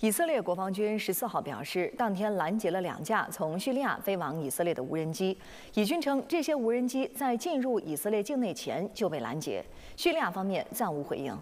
以色列国防军十四号表示，当天拦截了两架从叙利亚飞往以色列的无人机。以军称，这些无人机在进入以色列境内前就被拦截。叙利亚方面暂无回应。